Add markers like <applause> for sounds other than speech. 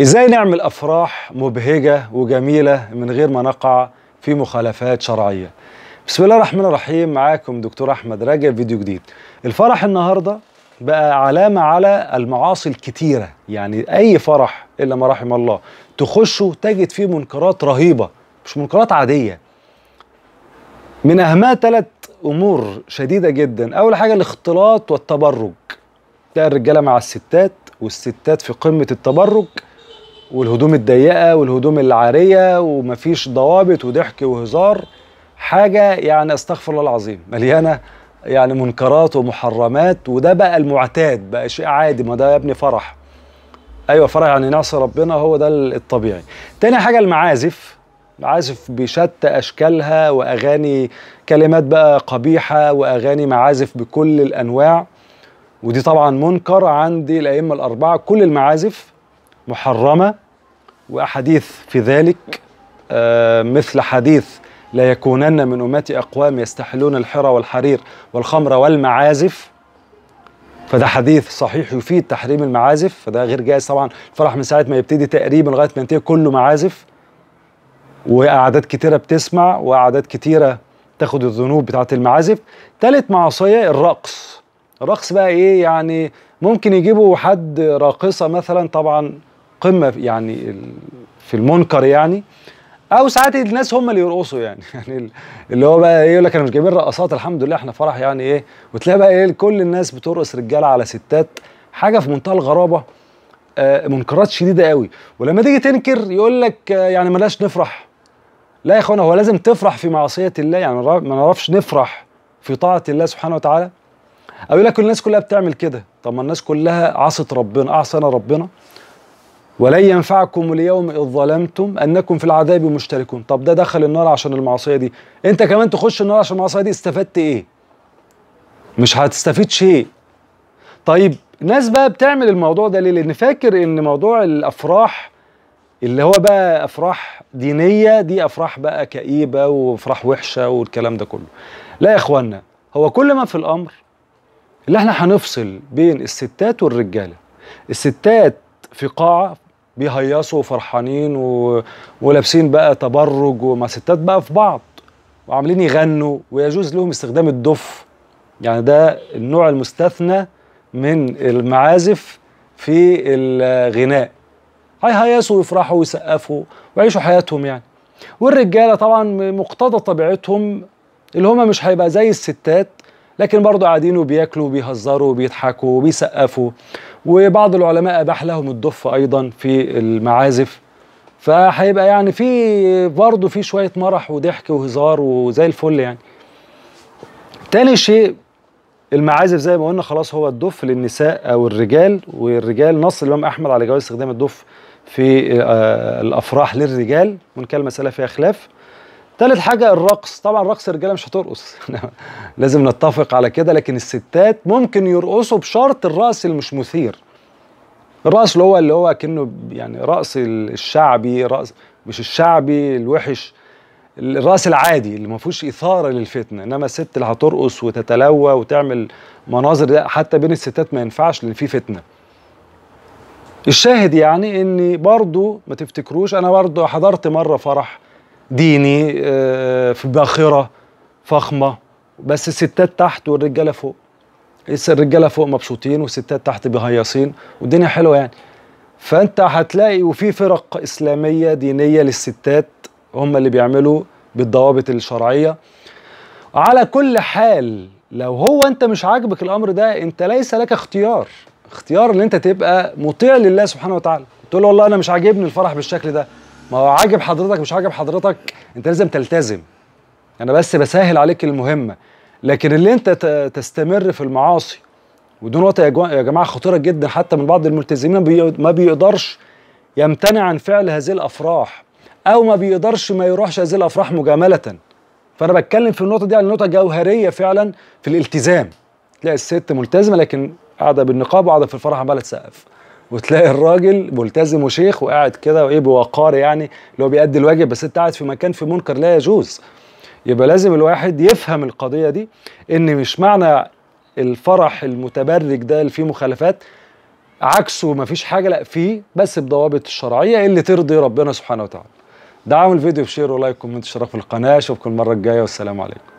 ازاي نعمل افراح مبهجه وجميله من غير ما نقع في مخالفات شرعيه بسم الله الرحمن الرحيم معاكم دكتور احمد رجب فيديو جديد الفرح النهارده بقى علامه على المعاصي الكتيره يعني اي فرح الا ما رحم الله تخشه تجد فيه منكرات رهيبه مش منكرات عاديه من اهمها ثلاث امور شديده جدا اول حاجه الاختلاط والتبرج تلاقي الرجاله مع الستات والستات في قمه التبرج والهدوم الضيقه والهدوم العاريه ومفيش ضوابط وضحك وهزار حاجه يعني استغفر الله العظيم مليانه يعني منكرات ومحرمات وده بقى المعتاد بقى شيء عادي ما ده يا ابني فرح ايوه فرح يعني نعصي ربنا هو ده الطبيعي تاني حاجه المعازف معازف بشتى اشكالها واغاني كلمات بقى قبيحه واغاني معازف بكل الانواع ودي طبعا منكر عند الائمه الاربعه كل المعازف محرمة وأحاديث في ذلك آه، مثل حديث لا يكونن من أمتي أقوام يستحلون الحرى والحرير والخمر والمعازف فده حديث صحيح يفيد تحريم المعازف فده غير جائز طبعا الفرح من ساعة ما يبتدي تقريبا لغاية ما ينتهي كله معازف وأعداد كتيرة بتسمع وأعداد كتيرة تاخد الذنوب بتاعة المعازف تالت معصية الرقص الرقص بقى إيه يعني ممكن يجيبوا حد راقصة مثلا طبعا قمه يعني في المنكر يعني او ساعات الناس هم اللي يرقصوا يعني <laughs> يعني اللي هو بقى ايه يقول لك انا مش جايبين رقصات الحمد لله احنا فرح يعني ايه وتلاقي بقى ايه كل الناس بترقص رجاله على ستات حاجه في منتهى الغرابه آه، منكرات شديده قوي ولما تيجي تنكر يقول لك آه، يعني ملاش نفرح لا يا اخوانا هو لازم تفرح في معصيه الله يعني ما نعرفش نفرح في طاعه الله سبحانه وتعالى او يقول لك الناس كلها بتعمل كده طب ما الناس كلها عصت ربنا اعصينا ربنا ولن ينفعكم اليوم إذ ظلمتم أنكم في العذاب مشتركون طب ده دخل النار عشان المعصية دي أنت كمان تخش النار عشان المعصية دي استفدت إيه مش هتستفيد شيء طيب ناس بقى بتعمل الموضوع ده ليه لأن فاكر إن موضوع الأفراح اللي هو بقى أفراح دينية دي أفراح بقى كئيبة وأفراح وحشة والكلام ده كله لا يا إخوانا هو كل ما في الأمر اللي احنا هنفصل بين الستات والرجالة الستات في قاعة بيهيصوا وفرحانين و... ولابسين بقى تبرج وما ستات بقى في بعض وعاملين يغنوا ويجوز لهم استخدام الدف يعني ده النوع المستثنى من المعازف في الغناء هيهيصوا ويفرحوا ويسقفوا ويعيشوا حياتهم يعني والرجاله طبعا مقتضى طبيعتهم اللي هما مش هيبقى زي الستات لكن برضه قاعدين وبياكلوا وبيهزروا وبيضحكوا وبيسقفوا وبعض العلماء اباح لهم الدف ايضا في المعازف فهيبقى يعني في برضه في شويه مرح وضحك وهزار وزي الفل يعني تاني شيء المعازف زي ما قلنا خلاص هو الدف للنساء او الرجال والرجال نص الامام احمد على جواز استخدام الدف في آه، الافراح للرجال وان كان المساله فيها خلاف ثالث حاجة الرقص طبعا رقص الرجالة مش هترقص <laughs> لازم نتفق على كده لكن الستات ممكن يرقصوا بشرط الرقص اللي مش مثير الرقص اللي هو اللي هو كأنه يعني رقص الشعبي رقص مش الشعبي الوحش الرقص العادي اللي ما فيهوش إثارة للفتنة إنما الست اللي هترقص وتتلوى وتعمل مناظر ده حتى بين الستات ما ينفعش لأن في فتنة الشاهد يعني إني برضو ما تفتكروش أنا برضو حضرت مرة فرح ديني آه، في باخره فخمه بس الستات تحت والرجاله فوق لسه الرجاله فوق مبسوطين والستات تحت بيهيصين والدنيا حلوه يعني فانت هتلاقي وفي فرق اسلاميه دينيه للستات هم اللي بيعملوا بالضوابط الشرعيه على كل حال لو هو انت مش عاجبك الامر ده انت ليس لك اختيار اختيار ان انت تبقى مطيع لله سبحانه وتعالى تقول له والله انا مش عاجبني الفرح بالشكل ده ما هو عاجب حضرتك مش عاجب حضرتك انت لازم تلتزم انا بس بسهل عليك المهمه لكن اللي انت تستمر في المعاصي ودي نقطه يا جماعه خطيره جدا حتى من بعض الملتزمين ما بيقدرش يمتنع عن فعل هذه الافراح او ما بيقدرش ما يروحش هذه الافراح مجامله فانا بتكلم في النقطه دي على نقطه جوهريه فعلا في الالتزام تلاقي الست ملتزمه لكن قاعده بالنقاب وقاعده في الفرح عماله تسقف وتلاقي الراجل ملتزم وشيخ وقاعد كده وايه بوقار يعني اللي هو بيأدي الواجب بس انت قاعد في مكان في منكر لا يجوز يبقى لازم الواحد يفهم القضية دي ان مش معنى الفرح المتبرج ده اللي فيه مخالفات عكسه مفيش حاجة لا فيه بس بضوابط الشرعية اللي ترضي ربنا سبحانه وتعالى دعموا الفيديو بشير ولايك وكومنت اشتراك في القناة اشوفكم المرة الجاية والسلام عليكم